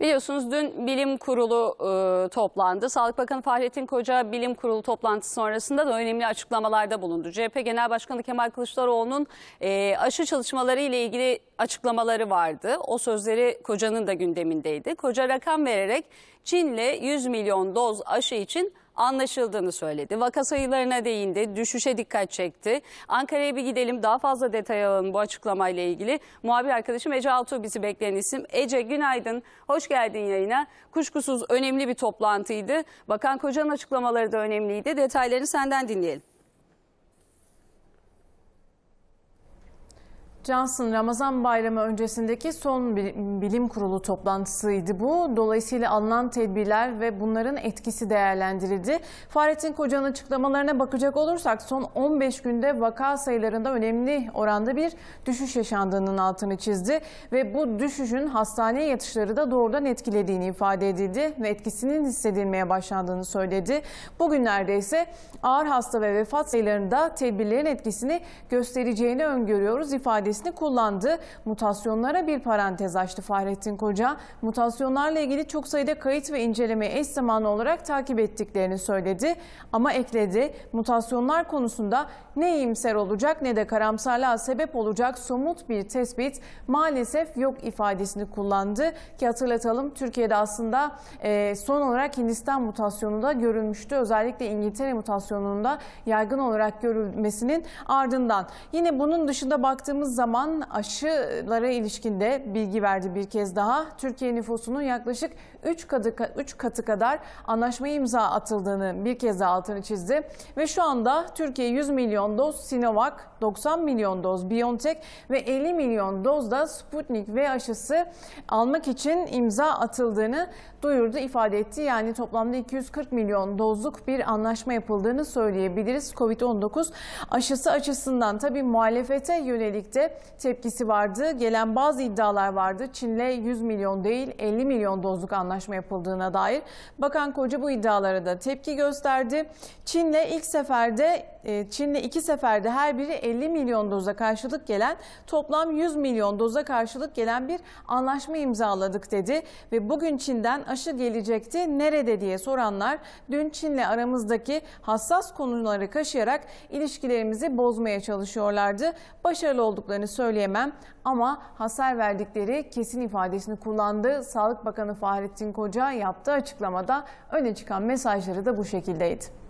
Biliyorsunuz dün bilim kurulu e, toplandı. Sağlık Bakanı Fahrettin Koca bilim kurulu toplantısı sonrasında da önemli açıklamalarda bulundu. CHP Genel Başkanı Kemal Kılıçdaroğlu'nun e, aşı çalışmaları ile ilgili açıklamaları vardı. O sözleri Koca'nın da gündemindeydi. Koca rakam vererek Çin'le 100 milyon doz aşı için anlaşıldığını söyledi. Vaka sayılarına değindi, düşüşe dikkat çekti. Ankara'ya bir gidelim daha fazla detay alalım bu açıklamayla ilgili. Muhabir arkadaşım Ece Altuğ bizi bekleyen isim. Ece günaydın, hoş geldin yayına. Kuşkusuz önemli bir toplantıydı. Bakan Koca'nın açıklamaları da önemliydi. Detaylarını senden dinleyelim. Johnson Ramazan Bayramı öncesindeki son bilim kurulu toplantısıydı bu. Dolayısıyla alınan tedbirler ve bunların etkisi değerlendirildi. Fahrettin Koca'nın açıklamalarına bakacak olursak son 15 günde vaka sayılarında önemli oranda bir düşüş yaşandığının altını çizdi ve bu düşüşün hastaneye yatışları da doğrudan etkilediğini ifade edildi ve etkisinin hissedilmeye başlandığını söyledi. Bugünlerde ise ağır hasta ve vefat sayılarında tedbirlerin etkisini göstereceğini öngörüyoruz ifadesi tedavisini kullandı. Mutasyonlara bir parantez açtı Fahrettin Koca. Mutasyonlarla ilgili çok sayıda kayıt ve incelemeyi eş zamanlı olarak takip ettiklerini söyledi. Ama ekledi, mutasyonlar konusunda ne iyimser olacak ne de karamsarlığa sebep olacak somut bir tespit maalesef yok ifadesini kullandı. Ki hatırlatalım Türkiye'de aslında e, son olarak Hindistan mutasyonu da görülmüştü. Özellikle İngiltere mutasyonunda yaygın olarak görülmesinin ardından. Yine bunun dışında baktığımız zaman zaman aşılara ilişkinde bilgi verdi bir kez daha. Türkiye nüfusunun yaklaşık 3 katı, 3 katı kadar anlaşmaya imza atıldığını bir kez daha altını çizdi. Ve şu anda Türkiye 100 milyon doz Sinovac, 90 milyon doz BioNTech ve 50 milyon doz da Sputnik V aşısı almak için imza atıldığını duyurdu, ifade etti. Yani toplamda 240 milyon dozluk bir anlaşma yapıldığını söyleyebiliriz. Covid-19 aşısı açısından tabii muhalefete yönelik de tepkisi vardı. Gelen bazı iddialar vardı. Çin'le 100 milyon değil 50 milyon dozluk anlaşma yapıldığına dair. Bakan Koca bu iddialara da tepki gösterdi. Çin'le ilk seferde e, Çin'le iki seferde her biri 50 milyon doza karşılık gelen toplam 100 milyon doza karşılık gelen bir anlaşma imzaladık dedi ve bugün Çin'den aşı gelecekti nerede diye soranlar dün Çin'le aramızdaki hassas konuları kaşıyarak ilişkilerimizi bozmaya çalışıyorlardı. Başarılı olduklarını olduklarını söyleyemem ama hasar verdikleri kesin ifadesini kullandı. Sağlık Bakanı Fahrettin Koca yaptığı açıklamada öne çıkan mesajları da bu şekildeydi.